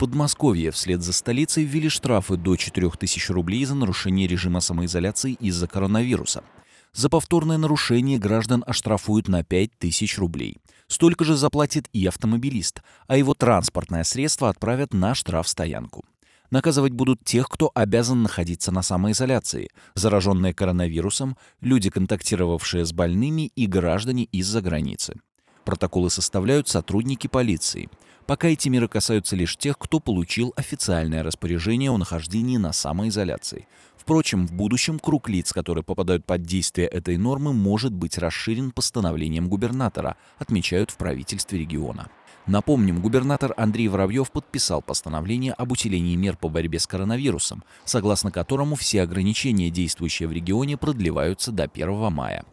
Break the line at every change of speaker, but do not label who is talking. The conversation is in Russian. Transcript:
Подмосковье вслед за столицей ввели штрафы до 4000 рублей за нарушение режима самоизоляции из-за коронавируса. За повторное нарушение граждан оштрафуют на 5000 рублей. Столько же заплатит и автомобилист, а его транспортное средство отправят на штрафстоянку. Наказывать будут тех, кто обязан находиться на самоизоляции, зараженные коронавирусом, люди, контактировавшие с больными и граждане из-за границы. Протоколы составляют сотрудники полиции. Пока эти меры касаются лишь тех, кто получил официальное распоряжение о нахождении на самоизоляции. Впрочем, в будущем круг лиц, которые попадают под действие этой нормы, может быть расширен постановлением губернатора, отмечают в правительстве региона. Напомним, губернатор Андрей Воробьев подписал постановление об усилении мер по борьбе с коронавирусом, согласно которому все ограничения, действующие в регионе, продлеваются до 1 мая.